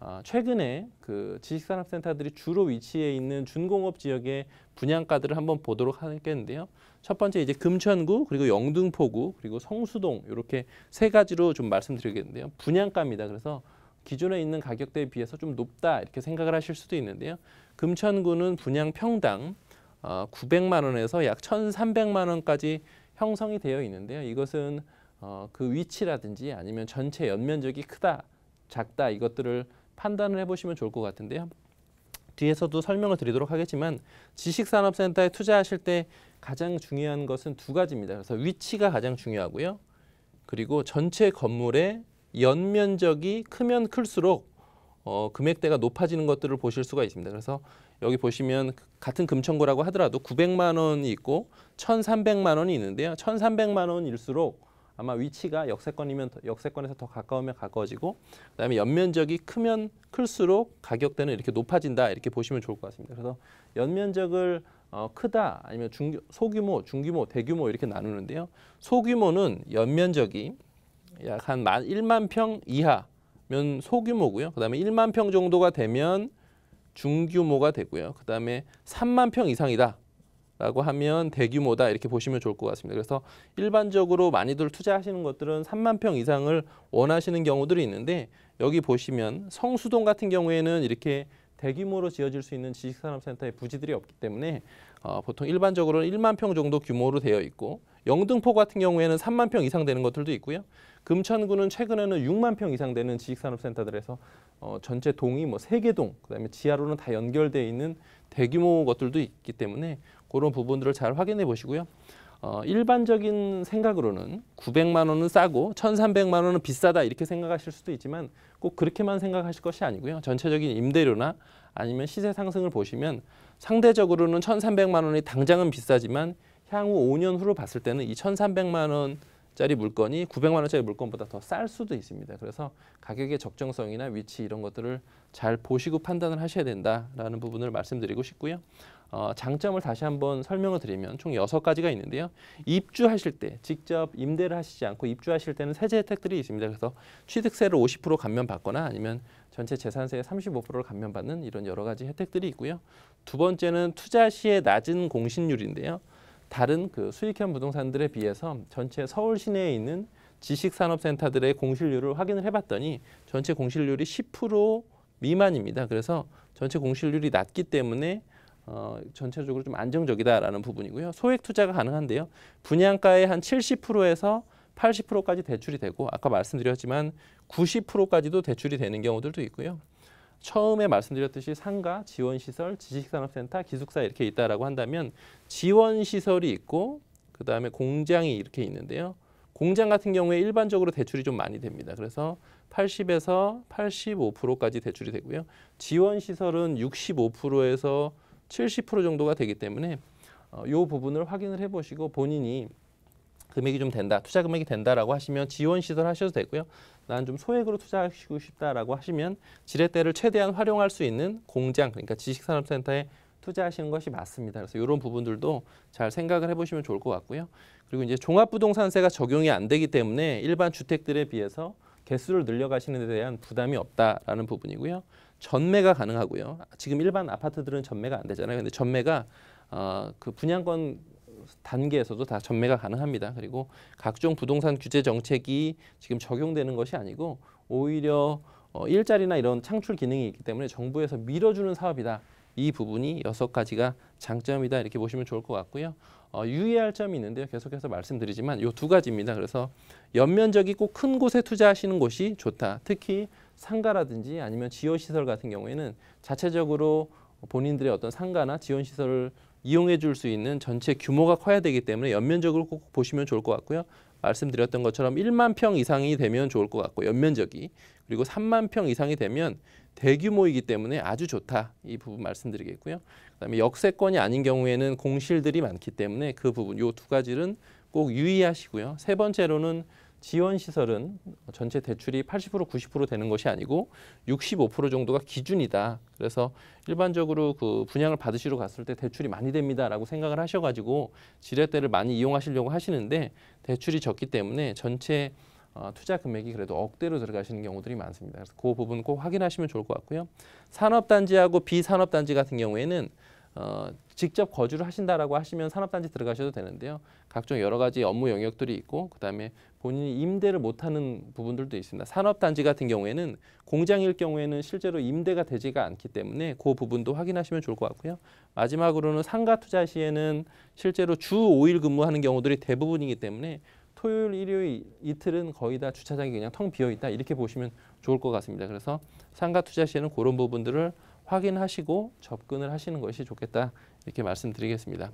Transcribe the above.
아, 최근에 그 지식산업센터들이 주로 위치해 있는 준공업 지역의 분양가들을 한번 보도록 하겠는데요. 첫 번째 이제 금천구 그리고 영등포구 그리고 성수동 이렇게 세 가지로 좀 말씀드리겠는데요. 분양가입니다. 그래서 기존에 있는 가격대에 비해서 좀 높다 이렇게 생각을 하실 수도 있는데요. 금천구는 분양 평당 900만 어, 원에서 약 1,300만 원까지 형성이 되어 있는데요. 이것은 어, 그 위치라든지 아니면 전체 연면적이 크다 작다 이것들을 판단을 해보시면 좋을 것 같은데요. 뒤에서도 설명을 드리도록 하겠지만 지식산업센터에 투자하실 때 가장 중요한 것은 두 가지입니다. 그래서 위치가 가장 중요하고요. 그리고 전체 건물의 연면적이 크면 클수록 어, 금액대가 높아지는 것들을 보실 수가 있습니다. 그래서 여기 보시면 같은 금천구라고 하더라도 900만 원이 있고 1,300만 원이 있는데요. 1,300만 원일수록 아마 위치가 역세권이면 역세권에서 더 가까우면 가까워지고 그다음에 연면적이 크면 클수록 가격대는 이렇게 높아진다 이렇게 보시면 좋을 것 같습니다. 그래서 연면적을 어, 크다 아니면 중, 소규모, 중규모, 대규모 이렇게 나누는데요. 소규모는 연면적이 약 한 1만 평 이하면 소규모고요. 그다음에 1만 평 정도가 되면 중규모가 되고요. 그다음에 3만 평 이상이다. 라고 하면 대규모다 이렇게 보시면 좋을 것 같습니다. 그래서 일반적으로 많이들 투자하시는 것들은 3만 평 이상을 원하시는 경우들이 있는데 여기 보시면 성수동 같은 경우에는 이렇게 대규모로 지어질 수 있는 지식산업센터의 부지들이 없기 때문에 어, 보통 일반적으로 1만 평 정도 규모로 되어 있고 영등포 같은 경우에는 3만 평 이상 되는 것들도 있고요. 금천구는 최근에는 6만 평 이상 되는 지식산업센터들에서 어, 전체 동이 뭐 3개 동, 그다음에 지하로는 다 연결돼 있는 대규모 것들도 있기 때문에 그런 부분들을 잘 확인해 보시고요. 어, 일반적인 생각으로는 900만 원은 싸고 1,300만 원은 비싸다 이렇게 생각하실 수도 있지만 꼭 그렇게만 생각하실 것이 아니고요. 전체적인 임대료나 아니면 시세 상승을 보시면 상대적으로는 1,300만 원이 당장은 비싸지만 향후 5년 후로 봤을 때는 이 1,300만 원짜리 물건이 900만 원짜리 물건보다 더 쌀 수도 있습니다. 그래서 가격의 적정성이나 위치 이런 것들을 잘 보시고 판단을 하셔야 된다라는 부분을 말씀드리고 싶고요. 어, 장점을 다시 한번 설명을 드리면 총6 가지가 있는데요. 입주하실 때 직접 임대를 하시지 않고 입주하실 때는 세제 혜택들이 있습니다. 그래서 취득세를 50% 감면받거나 아니면 전체 재산세의 35%를 감면받는 이런 여러 가지 혜택들이 있고요. 두 번째는 투자 시에 낮은 공신률인데요. 다른 그 수익형 부동산들에 비해서 전체 서울 시내에 있는 지식산업센터들의 공실률을 확인을 해봤더니 전체 공실률이 10% 미만입니다. 그래서 전체 공실률이 낮기 때문에 어, 전체적으로 좀 안정적이다라는 부분이고요. 소액 투자가 가능한데요. 분양가의 한 70%에서 80%까지 대출이 되고 아까 말씀드렸지만 90%까지도 대출이 되는 경우들도 있고요. 처음에 말씀드렸듯이 상가, 지원시설, 지식산업센터, 기숙사 이렇게 있다라고 한다면 지원시설이 있고 그다음에 공장이 이렇게 있는데요. 공장 같은 경우에 일반적으로 대출이 좀 많이 됩니다. 그래서 80에서 85%까지 대출이 되고요. 지원시설은 65%에서 70% 정도가 되기 때문에 어, 부분을 확인을 해보시고 본인이 금액이 좀 된다, 투자 금액이 된다라고 하시면 지원 시설 하셔도 되고요. 난 좀 소액으로 투자하시고 싶다라고 하시면 지렛대를 최대한 활용할 수 있는 공장, 그러니까 지식산업센터에 투자하시는 것이 맞습니다. 그래서 이런 부분들도 잘 생각을 해보시면 좋을 것 같고요. 그리고 이제 종합부동산세가 적용이 안 되기 때문에 일반 주택들에 비해서 개수를 늘려가시는 데 대한 부담이 없다라는 부분이고요. 전매가 가능하고요. 지금 일반 아파트들은 전매가 안 되잖아요. 근데 전매가 어, 그 분양권 단계에서도 다 전매가 가능합니다. 그리고 각종 부동산 규제 정책이 지금 적용되는 것이 아니고 오히려 어, 일자리나 이런 창출 기능이 있기 때문에 정부에서 밀어주는 사업이다. 이 부분이 여섯 가지가 장점이다 이렇게 보시면 좋을 것 같고요. 어, 유의할 점이 있는데요. 계속해서 말씀드리지만 이 두 가지입니다. 그래서 연면적이 꼭 큰 곳에 투자하시는 곳이 좋다. 특히 상가라든지 아니면 지원시설 같은 경우에는 자체적으로 본인들의 어떤 상가나 지원시설을 이용해 줄 수 있는 전체 규모가 커야 되기 때문에 연면적으로 꼭 보시면 좋을 것 같고요. 말씀드렸던 것처럼 1만 평 이상이 되면 좋을 것 같고 연면적이 그리고 3만 평 이상이 되면 대규모이기 때문에 아주 좋다 이 부분 말씀드리겠고요. 그다음에 역세권이 아닌 경우에는 공실들이 많기 때문에 그 부분 요 두 가지는 꼭 유의하시고요. 세 번째로는 지원 시설은 전체 대출이 80% 90% 되는 것이 아니고 65% 정도가 기준이다. 그래서 일반적으로 그 분양을 받으시러 갔을 때 대출이 많이 됩니다라고 생각을 하셔가지고 지렛대를 많이 이용하시려고 하시는데 대출이 적기 때문에 전체 어, 투자 금액이 그래도 억대로 들어가시는 경우들이 많습니다. 그래서 그 부분 꼭 확인하시면 좋을 것 같고요. 산업단지하고 비산업단지 같은 경우에는 어, 직접 거주를 하신다라고 하시면 산업단지 들어가셔도 되는데요. 각종 여러 가지 업무 영역들이 있고 그다음에 본인이 임대를 못하는 부분들도 있습니다. 산업단지 같은 경우에는 공장일 경우에는 실제로 임대가 되지가 않기 때문에 그 부분도 확인하시면 좋을 것 같고요. 마지막으로는 상가 투자 시에는 실제로 주 5일 근무하는 경우들이 대부분이기 때문에 토요일, 일요일 이틀은 거의 다 주차장이 그냥 텅 비어 있다 이렇게 보시면 좋을 것 같습니다. 그래서 상가 투자 시에는 그런 부분들을 확인하시고 접근을 하시는 것이 좋겠다 이렇게 말씀드리겠습니다.